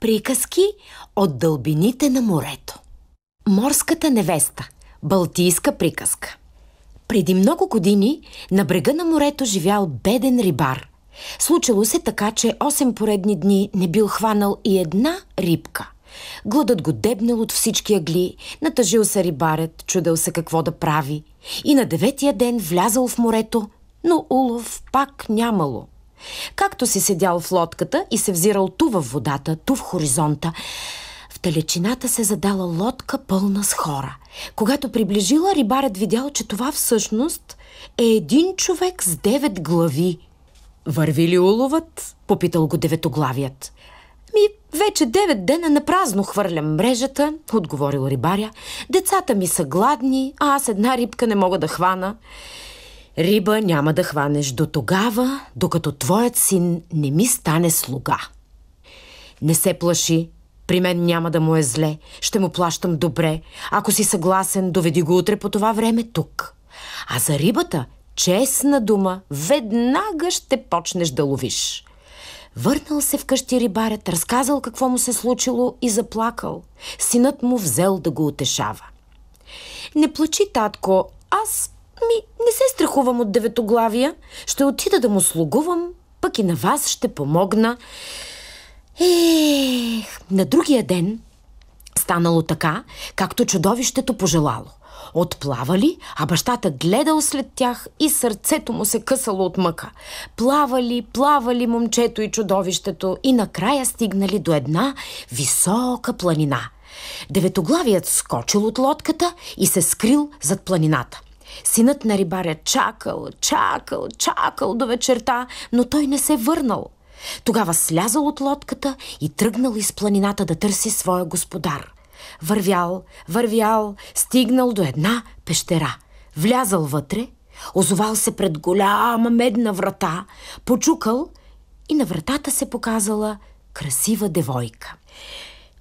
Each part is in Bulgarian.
Приказки от дълбините на морето. Морската невеста. Балтийска приказка. Преди много години на брега на морето живял беден рибар. Случило се така, че 8 поредни дни не бил хванал и една рибка. Гладът го дебнал от всички агли, натъжил се рибарят, чудел се какво да прави. И на деветия ден влязал в морето, но улов пак нямало – Както си седял в лодката и се взирал ту в водата, ту в хоризонта, в далечината се задала лодка пълна с хора. Когато приближила, рибарят видял, че това всъщност е един човек с девет глави. Върви ли уловът? Попитал го деветоглавият. Ми, вече девет дена на празно хвърлям мрежата, отговорил рибаря. Децата ми са гладни, а аз една рибка не мога да хвана. Риба няма да хванеш до тогава, докато твоят син не ми стане слуга. Не се плаши, при мен няма да му е зле, ще му плащам добре. Ако си съгласен, доведи го утре по това време тук. А за рибата, честна дума, веднага ще почнеш да ловиш. Върнал се вкъщи рибарят, разказал какво му се случило и заплакал. Синът му взел да го утешава. Не плачи, татко, аз ми, не се страхувам от деветоглавия. Ще отида да му слугувам, пък и на вас ще помогна. Ех, на другия ден станало така, както чудовището пожелало. Отплавали, а бащата гледал след тях и сърцето му се късало от мъка. Плавали, плавали момчето и чудовището и накрая стигнали до една висока планина. Деветоглавият скочил от лодката и се скрил зад планината. Синът на рибаря чакал, чакал, чакал до вечерта, но той не се върнал. Тогава слязал от лодката и тръгнал из планината да търси своя господар. Вървял, вървял, стигнал до една пещера. Влязал вътре, озовал се пред голяма медна врата, почукал и на вратата се показала красива девойка.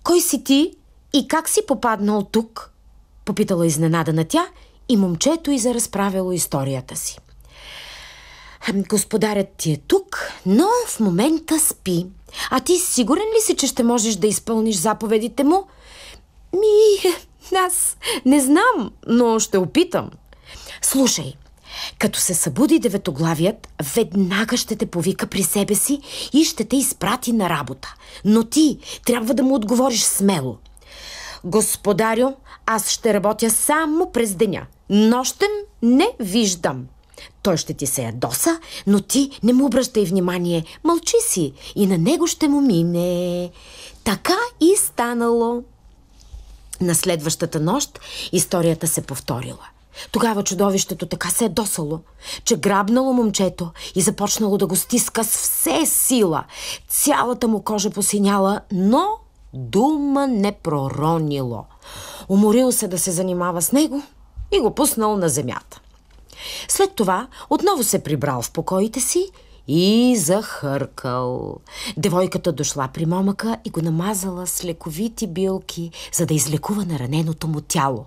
Кой си ти и как си попаднал тук? Попитала изненадана тя и момчето и заразправило историята си. Ами, господарят ти е тук, но в момента спи. А ти сигурен ли си, че ще можеш да изпълниш заповедите му? Ми, аз не знам, но ще опитам. Слушай, като се събуди деветоглавият, веднага ще те повика при себе си и ще те изпрати на работа. Но ти трябва да му отговориш смело – Господарю, аз ще работя само през деня. Нощем не виждам. Той ще ти се ядоса, но ти не му обръщай внимание. Мълчи си и на него ще му мине. Така и станало. На следващата нощ историята се повторила. Тогава чудовището така се е досало, че грабнало момчето и започнало да го стиска с все сила. Цялата му кожа посиняла, но дума не проронило. Уморил се да се занимава с него и го пуснал на земята. След това отново се прибрал в покоите си и захъркал. Девойката дошла при момъка и го намазала с лековити билки, за да излекува нараненото му тяло.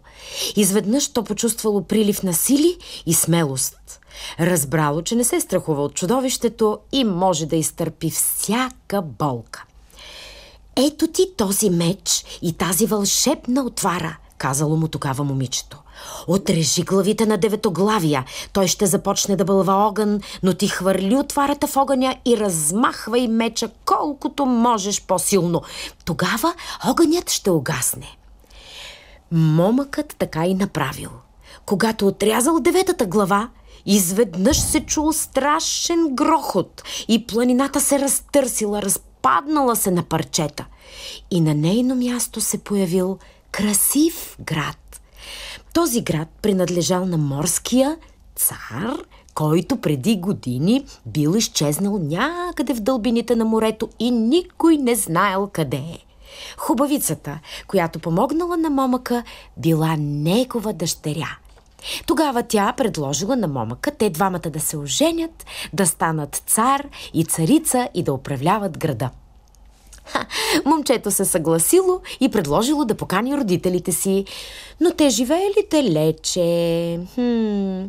Изведнъж то почувствало прилив на сили и смелост. Разбрало, че не се страхува от чудовището и може да изтърпи всяка болка. Ето ти този меч и тази вълшебна отвара, казало му тогава момичето. Отрежи главите на деветоглавия. Той ще започне да бълва огън, но ти хвърли отварата в огъня и размахвай меча колкото можеш по-силно. Тогава огънят ще огасне. Момъкът така и направил. Когато отрязал деветата глава, изведнъж се чул страшен грохот и планината се разтърсила, разпочва разпаднала се на парчета. И на нейно място се появил красив град. Този град принадлежал на морския цар, който преди години бил изчезнал някъде в дълбините на морето и никой не знаел къде е. Хубавицата, която помогнала на момъка, била негова дъщеря – тогава тя предложила на момъка те двамата да се оженят, да станат цар и царица и да управляват града. Ха, момчето се съгласило и предложило да покани родителите си, но те живеели далече. Хм.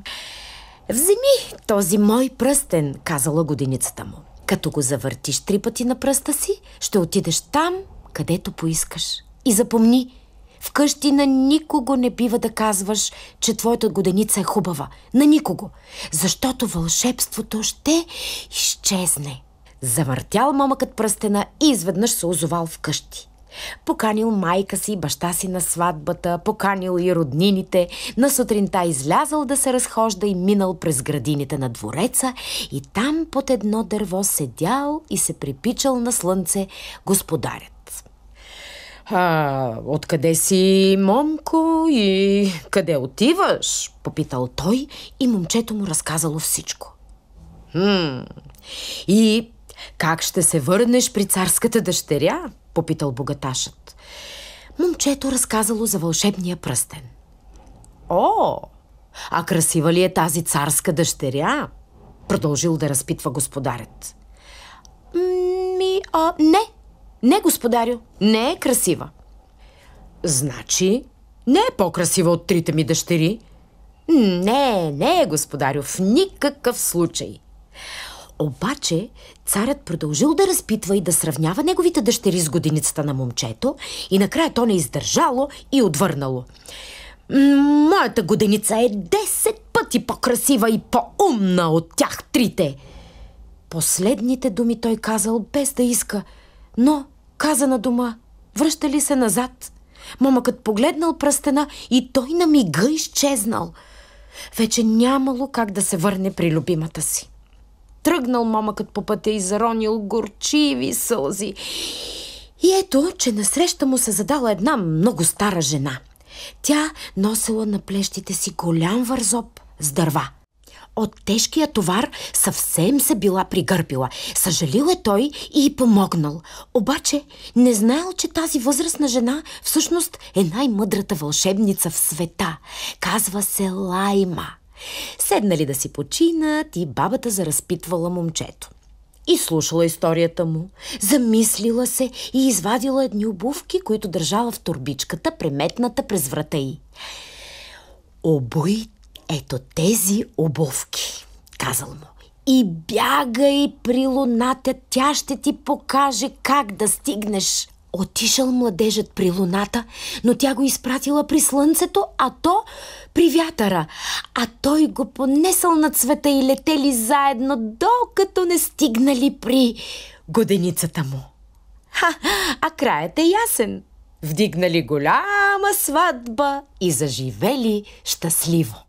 Вземи този мой пръстен, казала годиницата му. Като го завъртиш три пъти на пръста си, ще отидеш там, където поискаш. И запомни – Вкъщи на никого не бива да казваш, че твоята годеница е хубава. На никого. Защото вълшебството ще изчезне. Завъртял момъкът пръстена и изведнъж се озовал вкъщи. Поканил майка си, баща си на сватбата, поканил и роднините, на сутринта излязъл да се разхожда и минал през градините на двореца и там под едно дърво седял и се припичал на слънце господарят. А, откъде си, момко, и къде отиваш? Попитал той и момчето му разказало всичко. Хм. И как ще се върнеш при царската дъщеря? Попитал богаташът. Момчето разказало за вълшебния пръстен. О, а красива ли е тази царска дъщеря? Продължил да разпитва господарят. Ми, а, не, не, господарю, не е красива. Значи, не е по-красива от трите ми дъщери. Не, не е, господарю, в никакъв случай. Обаче царят продължил да разпитва и да сравнява неговите дъщери с годиницата на момчето и накрая то не издържало и отвърнало. Моята годеница е 10 пъти по-красива и по-умна от тях трите. Последните думи той казал без да иска – но каза на дома, връща ли се назад. Момъкът погледнал пръстена и той на мига изчезнал. Вече нямало как да се върне при любимата си. Тръгнал момъкът по пътя и заронил горчиви сълзи. И ето, че насреща му се задала една много стара жена. Тя носила на плещите си голям вързоп с дърва – от тежкия товар съвсем се била пригърпила. Съжалил е той и помогнал. Обаче не знаел, че тази възрастна жена всъщност е най-мъдрата вълшебница в света. Казва се Лайма. Седнали да си починат и бабата заразпитвала момчето. И слушала историята му, замислила се и извадила едни обувки, които държала в турбичката, преметната през врата й. Обуй ето тези обувки, казал му. И бягай при луната, тя ще ти покаже как да стигнеш. Отишъл младежът при луната, но тя го изпратила при слънцето, а то при вятъра. А той го понесъл на цвета и летели заедно, докато не стигнали при годеницата му. Ха, а краят е ясен. Вдигнали голяма сватба и заживели щастливо.